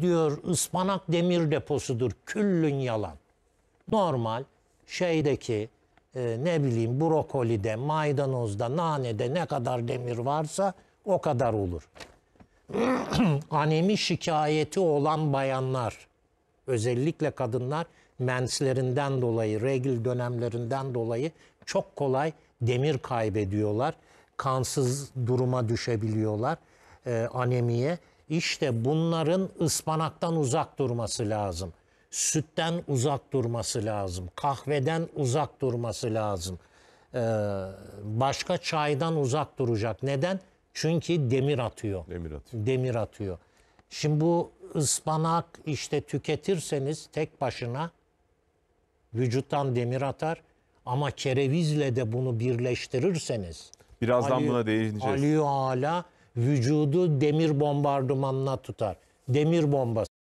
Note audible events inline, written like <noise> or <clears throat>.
diyor ıspanak demir deposudur. Küllün yalan. Normal şeydeki e, ne bileyim brokolide, maydanozda, nanede ne kadar demir varsa o kadar olur. <clears throat> Anemi şikayeti olan bayanlar, özellikle kadınlar menslerinden dolayı, regl dönemlerinden dolayı çok kolay demir kaybediyorlar. Kansız duruma düşebiliyorlar e, anemiye. İşte bunların ıspanaktan uzak durması lazım. Sütten uzak durması lazım. Kahveden uzak durması lazım. Ee, başka çaydan uzak duracak. Neden? Çünkü demir atıyor. Demir atıyor. Demir atıyor. Şimdi bu ıspanak işte tüketirseniz tek başına vücuttan demir atar. Ama kerevizle de bunu birleştirirseniz. Birazdan Ali, buna değineceğiz. Ali Ala vücudu demir bombardımanına tutar. Demir bombası.